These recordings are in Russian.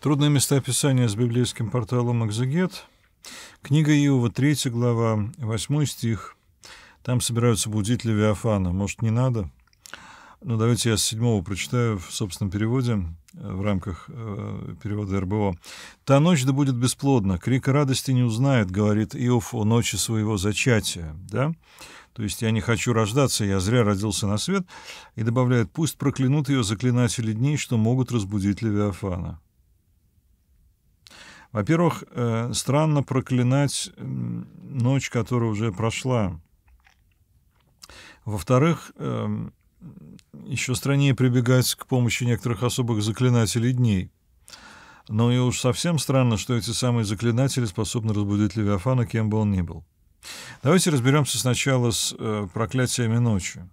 Трудное местоописание с библейским порталом «Экзегет». Книга Иова, 3 глава, 8 стих. Там собираются будить Левиафана. Может, не надо? Но ну, давайте я с седьмого прочитаю в собственном переводе, э, в рамках э, перевода РБО. «Та ночь да будет бесплодна, крик радости не узнает, — говорит Иов о ночи своего зачатия». Да? То есть «я не хочу рождаться, я зря родился на свет», и добавляет «пусть проклянут ее заклинатели дней, что могут разбудить Левиафана». Во-первых, э, странно проклинать ночь, которая уже прошла. Во-вторых, эм, еще страннее прибегать к помощи некоторых особых заклинателей дней. Но и уж совсем странно, что эти самые заклинатели способны разбудить Левиафана, кем бы он ни был. Давайте разберемся сначала с э, проклятиями ночи.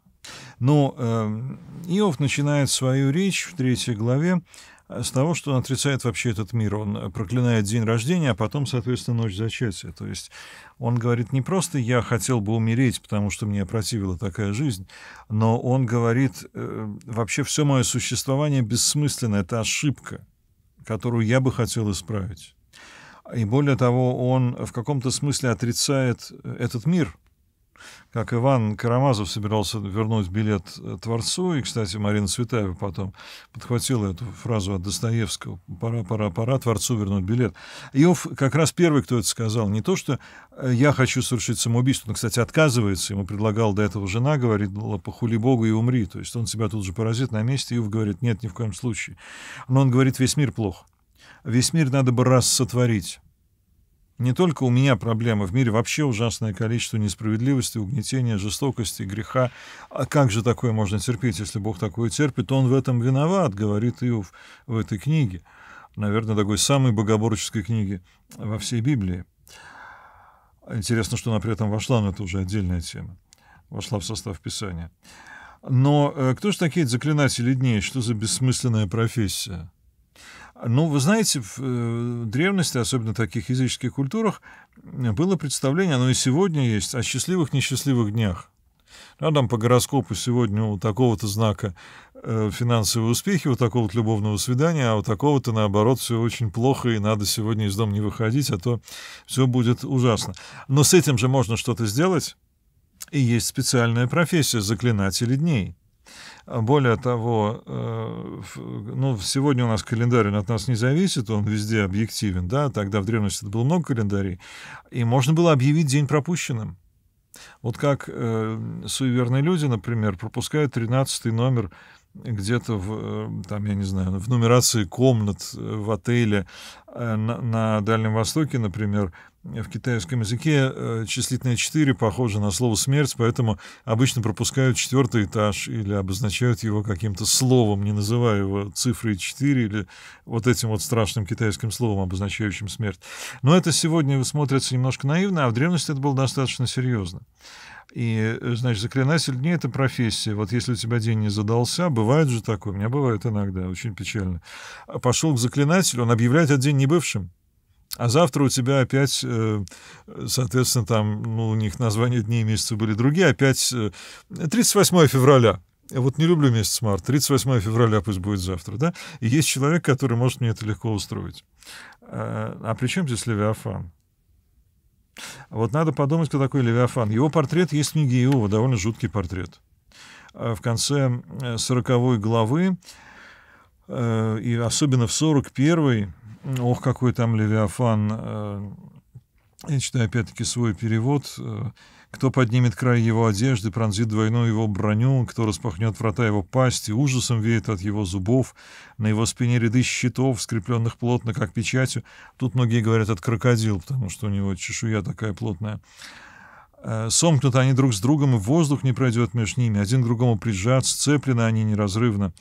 Но ну, эм, Иов начинает свою речь в третьей главе с того, что он отрицает вообще этот мир. Он э, проклинает день рождения, а потом, соответственно, ночь зачатия. То есть он говорит не просто «я хотел бы умереть, потому что мне противила такая жизнь», но он говорит э, «вообще все мое существование бессмысленно, это ошибка, которую я бы хотел исправить». И более того, он в каком-то смысле отрицает э, этот мир – как Иван Карамазов собирался вернуть билет э, Творцу, и, кстати, Марина Цветаева потом подхватила эту фразу от Достоевского «пора, пора, пора Творцу вернуть билет». Иов как раз первый, кто это сказал. Не то, что э, «я хочу совершить самоубийство», но кстати, отказывается, ему предлагал до этого жена, говорила «похули Богу и умри», то есть он себя тут же поразит на месте, Иов говорит «нет, ни в коем случае». Но он говорит «весь мир плох». Весь мир надо бы раз сотворить. Не только у меня проблемы, в мире вообще ужасное количество несправедливости, угнетения, жестокости, греха. А как же такое можно терпеть, если Бог такое терпит? Он в этом виноват, говорит Иов в этой книге. Наверное, такой самой богоборческой книги во всей Библии. Интересно, что она при этом вошла, но это уже отдельная тема. Вошла в состав Писания. Но э, кто же такие заклинатели дней? Что за бессмысленная профессия? Ну, вы знаете, в э, древности, особенно в таких языческих культурах, было представление, оно и сегодня есть, о счастливых-несчастливых днях. Да, там по гороскопу сегодня у такого-то знака э, финансовые успехи, у такого-то любовного свидания, а у такого-то, наоборот, все очень плохо, и надо сегодня из дома не выходить, а то все будет ужасно. Но с этим же можно что-то сделать, и есть специальная профессия заклинатели дней. Более того, э, ну, сегодня у нас календарь от нас не зависит, он везде объективен, да, тогда в древности это было много календарей, и можно было объявить день пропущенным. Вот как э, суеверные люди, например, пропускают 13 номер где-то в, э, там, я не знаю, в нумерации комнат э, в отеле э, на, на Дальнем Востоке, например, в китайском языке числительное 4 похоже на слово «смерть», поэтому обычно пропускают четвертый этаж или обозначают его каким-то словом, не называя его цифрой 4 или вот этим вот страшным китайским словом, обозначающим смерть. Но это сегодня смотрится немножко наивно, а в древности это было достаточно серьезно. И, э, значит, заклинатель дней — это профессия. Вот если у тебя день не задался, бывает же такое, у меня бывает иногда, очень печально. А пошел к заклинателю, он объявляет этот день небывшим. А завтра у тебя опять, э, соответственно, там, ну, у них названия дней и месяцев были другие, опять 38 э, февраля. Вот не люблю месяц март, 38 февраля пусть будет завтра, да? И есть человек, который может мне это легко устроить. А, а при чем здесь Левиафан? Вот надо подумать, кто такой Левиафан. Его портрет есть в книге Иова, довольно жуткий портрет. А в конце 40 э, главы, э, и особенно в 41-й, ох, какой там Левиафан, э, я читаю опять-таки свой перевод, кто поднимет край его одежды, пронзит двойную его броню, кто распахнет врата его пасти, ужасом веет от его зубов, на его спине ряды щитов, скрепленных плотно, как печатью. Тут многие говорят, от крокодил, потому что у него чешуя такая плотная. Э, сомкнуты они друг с другом, и воздух не пройдет между ними. Один к другому прижат, сцеплены они неразрывно.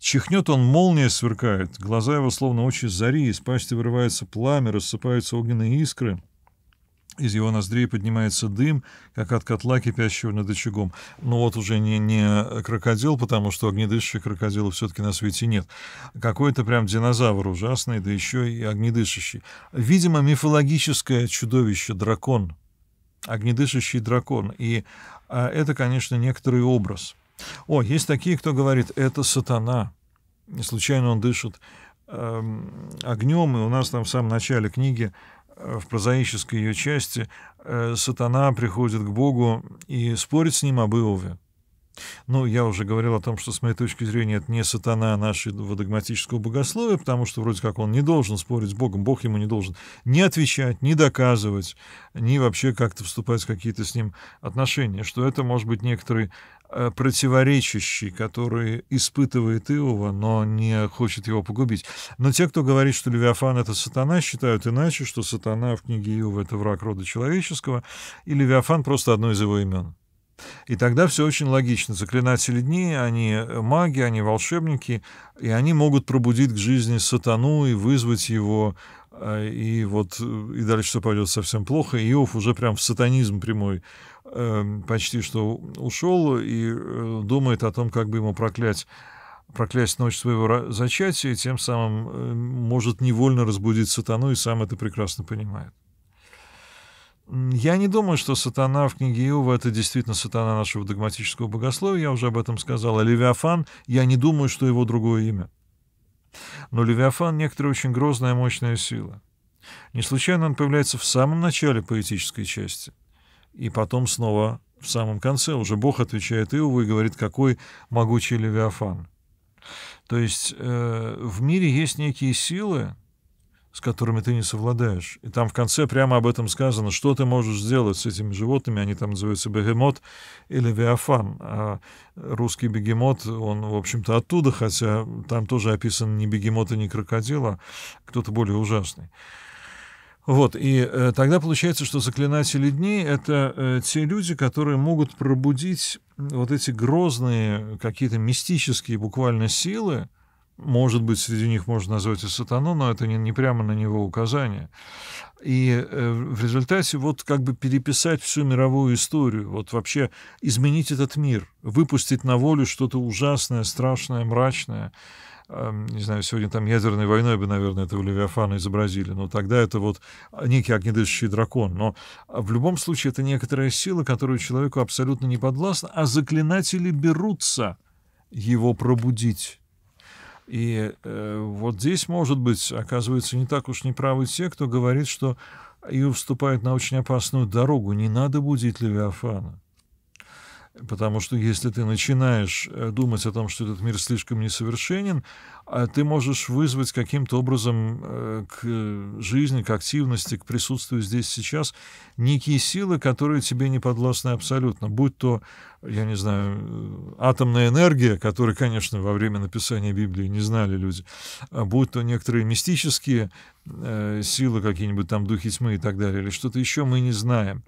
Чихнет он, молния сверкает, глаза его словно очи зари, из пасти вырывается пламя, рассыпаются огненные искры — из его ноздрей поднимается дым, как от котла, кипящего над очагом. Но ну, вот уже не, не крокодил, потому что огнедышащих крокодилов все-таки на свете нет. Какой-то прям динозавр ужасный, да еще и огнедышащий. Видимо, мифологическое чудовище, дракон, огнедышащий дракон. И а, это, конечно, некоторый образ. О, есть такие, кто говорит, это сатана. Не случайно он дышит эм, огнем, и у нас там в самом начале книги Э, в прозаической ее части, э, сатана приходит к Богу и спорит с ним об Иове. Ну, я уже говорил о том, что, с моей точки зрения, это не сатана нашего догматического богословия, потому что вроде как он не должен спорить с Богом, Бог ему не должен не отвечать, не доказывать, ни вообще как-то вступать в какие-то с ним отношения, что это может быть некоторый э, противоречащий, который испытывает Иова, но не хочет его погубить. Но те, кто говорит, что Левиафан — это сатана, считают иначе, что сатана в книге Иова — это враг рода человеческого, и Левиафан — просто одно из его имен. И тогда все очень логично. Заклинатели дни, они э, маги, они волшебники, и они могут пробудить к жизни сатану и вызвать его, э, и вот э, и дальше все пойдет совсем плохо. И Иов уже прям в сатанизм прямой эм, почти что ушел и думает о том, как бы ему проклять проклясть ночь своего зачатия, тем самым может невольно разбудить сатану, и сам это прекрасно понимает. Я не думаю, что сатана в книге Иова — это действительно сатана нашего догматического богословия, я уже об этом сказал. А Левиафан, я не думаю, что его другое имя. Но Левиафан — некоторая очень грозная, мощная сила. Не случайно он появляется в самом начале поэтической части, и потом снова в самом конце. Уже Бог отвечает Иову и говорит, какой могучий Левиафан. То есть э, в мире есть некие силы, с которыми ты не совладаешь. И там в конце прямо об этом сказано, что ты можешь сделать с этими животными. Они там называются бегемот или виафан. А русский бегемот, он, в общем-то, оттуда, хотя там тоже описан не бегемот и не крокодил, а кто-то более ужасный. Вот, и э, тогда получается, что заклинатели дней — это э, те люди, которые могут пробудить вот эти грозные какие-то мистические буквально силы, может быть, среди них можно назвать и сатану, но это не, не прямо на него указание. И э, в результате вот как бы переписать всю мировую историю, вот вообще изменить этот мир, выпустить на волю что-то ужасное, страшное, мрачное. Эм, не знаю, сегодня там ядерной войной бы, наверное, этого Левиафана изобразили, но тогда это вот некий огнедышащий дракон. Но а, в любом случае это некоторая сила, которую человеку абсолютно не подвластна, а заклинатели берутся его пробудить и э, вот здесь, может быть, оказывается, не так уж неправы те, кто говорит, что и вступает на очень опасную дорогу. Не надо будить Левиафана. Потому что если ты начинаешь э, думать о том, что этот мир слишком несовершенен, а ты можешь вызвать каким-то образом э, к жизни, к активности, к присутствию здесь сейчас некие силы, которые тебе не подвластны абсолютно. Будь то, я не знаю, э, атомная энергия, которой, конечно, во время написания Библии не знали люди, а будь то некоторые мистические Э, силы какие-нибудь там, духи тьмы и так далее, или что-то еще, мы не знаем.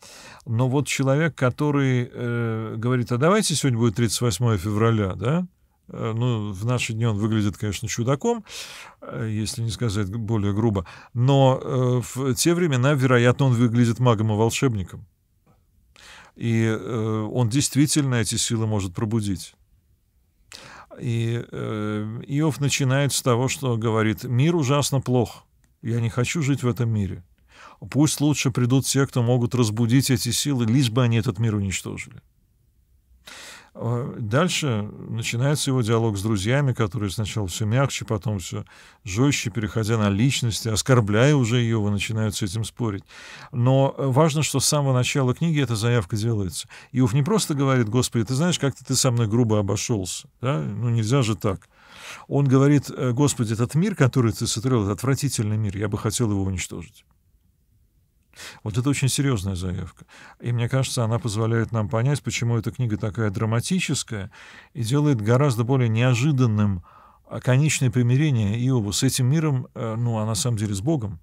Но вот человек, который э, говорит, а давайте сегодня будет 38 февраля, да, э, ну, в наши дни он выглядит, конечно, чудаком, э, если не сказать более грубо, но в те времена, вероятно, он выглядит магом и волшебником. И он действительно эти силы может пробудить. И Иов начинает с того, что говорит, мир ужасно плох. Я не хочу жить в этом мире. Пусть лучше придут те, кто могут разбудить эти силы, лишь бы они этот мир уничтожили. А, дальше начинается его диалог с друзьями, которые сначала все мягче, потом все жестче, переходя на личности, оскорбляя уже ее, вы начинают с этим спорить. Но э, важно, что с самого начала книги эта заявка делается. Иов не просто говорит, «Господи, ты знаешь, как-то ты со мной грубо обошелся, да? ну нельзя же так». Он говорит, «Э, «Господи, этот мир, который ты сотворил, это отвратительный мир, я бы хотел его уничтожить». Вот это очень серьезная заявка. И мне кажется, она позволяет нам понять, почему эта книга такая драматическая и делает гораздо более неожиданным а, конечное примирение Иова с этим миром, э, ну, а на самом деле с Богом,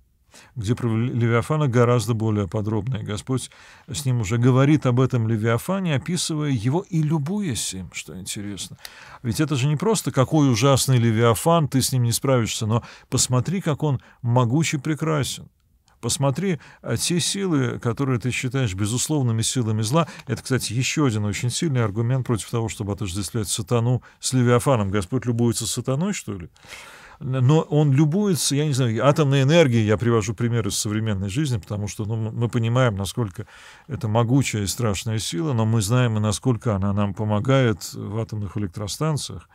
где про Левиафана гораздо более подробно. И Господь с ним уже говорит об этом Левиафане, описывая его и любуясь им, что интересно. Ведь это же не просто «какой ужасный Левиафан, ты с ним не справишься», но посмотри, как он могуч и прекрасен. Посмотри, а те силы, которые ты считаешь безусловными силами зла, это, кстати, еще один очень сильный аргумент против того, чтобы отождествлять сатану с Левиафаном. Господь любуется сатаной, что ли? но он любуется, я не знаю, атомной энергией, я привожу пример из современной жизни, потому что ну, мы понимаем, насколько это могучая и страшная сила, но мы знаем и насколько она нам помогает в атомных электростанциях.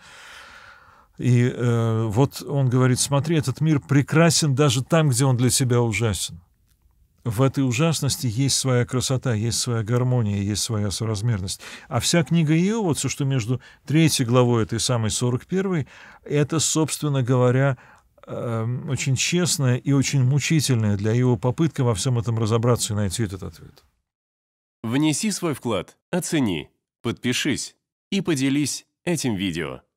И э, вот он говорит, смотри, этот мир прекрасен даже там, где он для себя ужасен. В этой ужасности есть своя красота, есть своя гармония, есть своя соразмерность. А вся книга Иова, вот все, что между третьей главой этой самой 41, это, собственно говоря, эм, очень честная и очень мучительная для его попытка во всем этом разобраться и найти этот ответ. Внеси свой вклад, оцени, подпишись и поделись этим видео.